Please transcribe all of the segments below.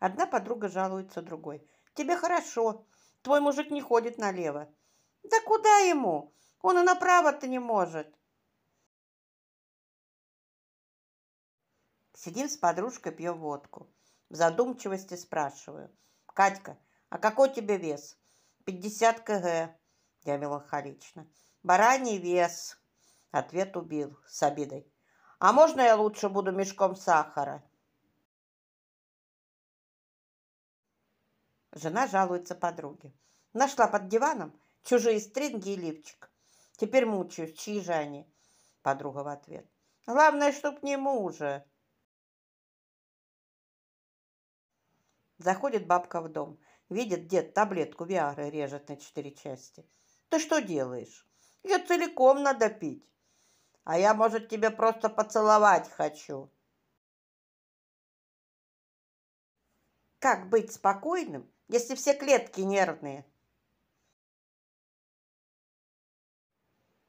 Одна подруга жалуется другой. «Тебе хорошо. Твой мужик не ходит налево». «Да куда ему? Он и направо-то не может». Сидим с подружкой, пьем водку. В задумчивости спрашиваю. «Катька, а какой тебе вес?» «50 кг». Я меланхолично. «Бараний вес». Ответ убил с обидой. «А можно я лучше буду мешком сахара?» Жена жалуется подруге. Нашла под диваном чужие стринги и лифчик. Теперь мучаюсь, чьи же они? Подруга в ответ. Главное, чтоб не мужа. Заходит бабка в дом. Видит дед таблетку Виары режет на четыре части. Ты что делаешь? Ее целиком надо пить. А я, может, тебя просто поцеловать хочу. Как быть спокойным, если все клетки нервные?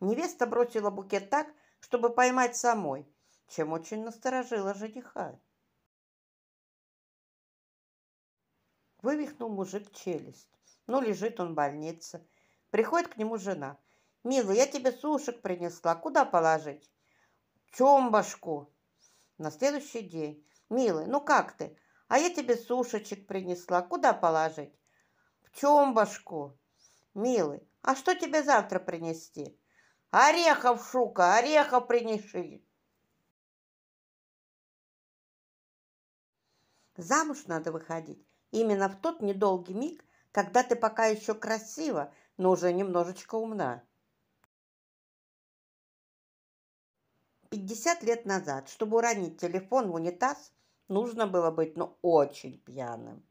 Невеста бросила букет так, чтобы поймать самой, чем очень насторожила жениха. Вывихнул мужик челюсть. Ну, лежит он в больнице. Приходит к нему жена. «Милый, я тебе сушек принесла. Куда положить?» «Чомбашку!» На следующий день. «Милый, ну как ты? А я тебе сушечек принесла. Куда положить? В чомбашку. Милый, а что тебе завтра принести? Орехов, Шука, орехов принеси. Замуж надо выходить именно в тот недолгий миг, когда ты пока еще красива, но уже немножечко умна. 50 лет назад, чтобы уронить телефон в унитаз – нужно было быть, ну, очень пьяным.